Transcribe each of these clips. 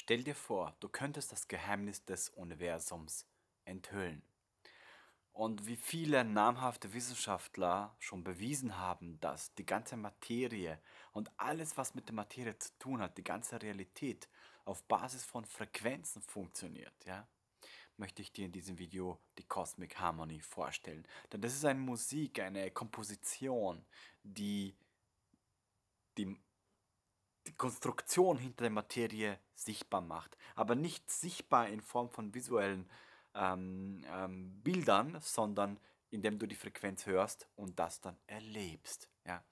Stell dir vor, du könntest das Geheimnis des Universums enthüllen. Und wie viele namhafte Wissenschaftler schon bewiesen haben, dass die ganze Materie und alles, was mit der Materie zu tun hat, die ganze Realität auf Basis von Frequenzen funktioniert, ja, möchte ich dir in diesem Video die Cosmic Harmony vorstellen. Denn das ist eine Musik, eine Komposition, die die Konstruktion hinter der Materie sichtbar macht. Aber nicht sichtbar in Form von visuellen ähm, ähm, Bildern, sondern indem du die Frequenz hörst und das dann erlebst. Ja.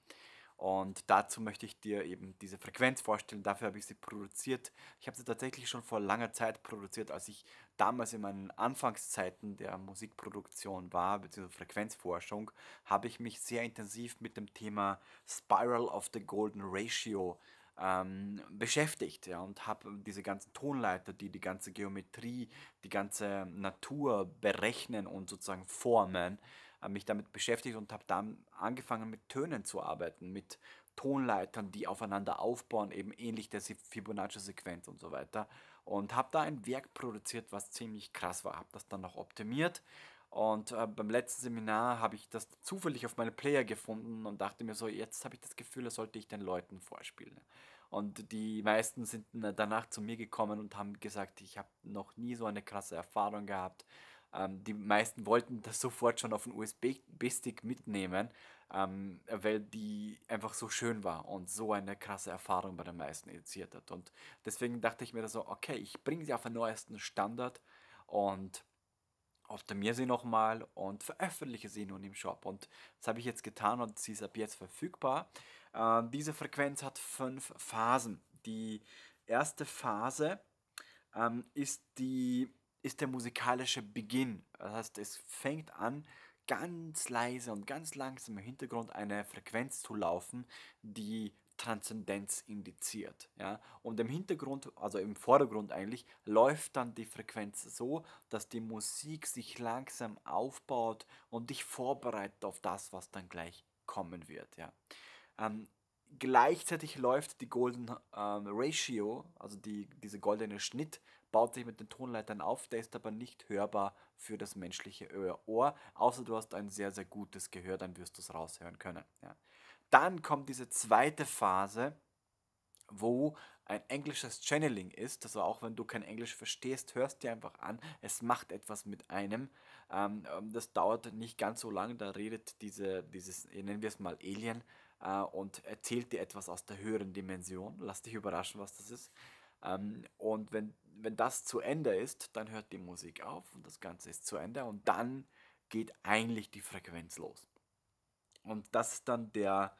Und dazu möchte ich dir eben diese Frequenz vorstellen. Dafür habe ich sie produziert. Ich habe sie tatsächlich schon vor langer Zeit produziert, als ich damals in meinen Anfangszeiten der Musikproduktion war, beziehungsweise Frequenzforschung, habe ich mich sehr intensiv mit dem Thema Spiral of the Golden Ratio ähm, beschäftigt ja, und habe diese ganzen Tonleiter, die die ganze Geometrie, die ganze Natur berechnen und sozusagen formen, äh, mich damit beschäftigt und habe dann angefangen mit Tönen zu arbeiten, mit Tonleitern, die aufeinander aufbauen, eben ähnlich der Fibonacci-Sequenz und so weiter. Und habe da ein Werk produziert, was ziemlich krass war. Habe das dann noch optimiert und äh, beim letzten Seminar habe ich das zufällig auf meine Player gefunden und dachte mir so, jetzt habe ich das Gefühl, das sollte ich den Leuten vorspielen. Und die meisten sind danach zu mir gekommen und haben gesagt, ich habe noch nie so eine krasse Erfahrung gehabt. Ähm, die meisten wollten das sofort schon auf den USB-Stick mitnehmen, ähm, weil die einfach so schön war und so eine krasse Erfahrung bei den meisten initiiert hat. Und deswegen dachte ich mir so, okay, ich bringe sie auf den neuesten Standard und optimiere sie nochmal und veröffentliche sie nun im Shop. Und das habe ich jetzt getan und sie ist ab jetzt verfügbar. Äh, diese Frequenz hat fünf Phasen. Die erste Phase ähm, ist, die, ist der musikalische Beginn. Das heißt, es fängt an ganz leise und ganz langsam im Hintergrund eine Frequenz zu laufen, die Transzendenz indiziert. Ja? Und im Hintergrund, also im Vordergrund eigentlich, läuft dann die Frequenz so, dass die Musik sich langsam aufbaut und dich vorbereitet auf das, was dann gleich kommen wird. Ja? Ähm, gleichzeitig läuft die Golden ähm, Ratio, also die, diese goldene Schnitt, baut sich mit den Tonleitern auf, der ist aber nicht hörbar für das menschliche Ohr, außer du hast ein sehr, sehr gutes Gehör, dann wirst du es raushören können. Ja. Dann kommt diese zweite Phase, wo ein englisches Channeling ist, also auch wenn du kein Englisch verstehst, hörst dir einfach an, es macht etwas mit einem. Ähm, ähm das dauert nicht ganz so lange, da redet diese, dieses, nennen wir es mal Alien, äh, und erzählt dir etwas aus der höheren Dimension. Lass dich überraschen, was das ist. Ähm, und wenn, wenn das zu Ende ist, dann hört die Musik auf und das Ganze ist zu Ende und dann geht eigentlich die Frequenz los. Und das ist dann der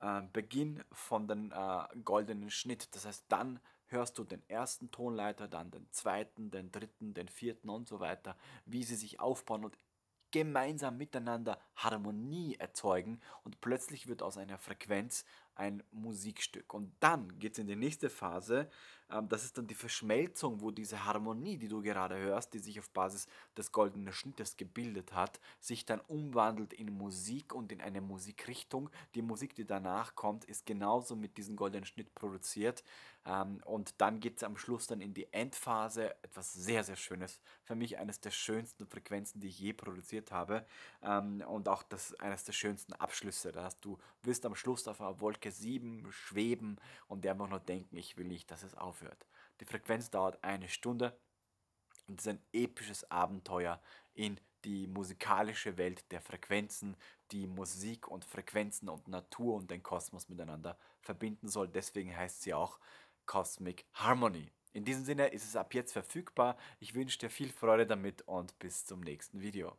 äh, Beginn von dem äh, goldenen Schnitt. Das heißt, dann hörst du den ersten Tonleiter, dann den zweiten, den dritten, den vierten und so weiter, wie sie sich aufbauen und gemeinsam miteinander Harmonie erzeugen und plötzlich wird aus einer Frequenz ein Musikstück. Und dann geht es in die nächste Phase, ähm, das ist dann die Verschmelzung, wo diese Harmonie, die du gerade hörst, die sich auf Basis des goldenen Schnittes gebildet hat, sich dann umwandelt in Musik und in eine Musikrichtung. Die Musik, die danach kommt, ist genauso mit diesem goldenen Schnitt produziert. Ähm, und dann geht es am Schluss dann in die Endphase, etwas sehr, sehr Schönes. Für mich eines der schönsten Frequenzen, die ich je produziert habe. Ähm, und auch das ist eines der schönsten Abschlüsse. Da hast du wirst am Schluss auf einer Wolke 7 schweben und einfach nur denken, ich will nicht, dass es aufhört. Die Frequenz dauert eine Stunde und ist ein episches Abenteuer in die musikalische Welt der Frequenzen, die Musik und Frequenzen und Natur und den Kosmos miteinander verbinden soll. Deswegen heißt sie auch Cosmic Harmony. In diesem Sinne ist es ab jetzt verfügbar. Ich wünsche dir viel Freude damit und bis zum nächsten Video.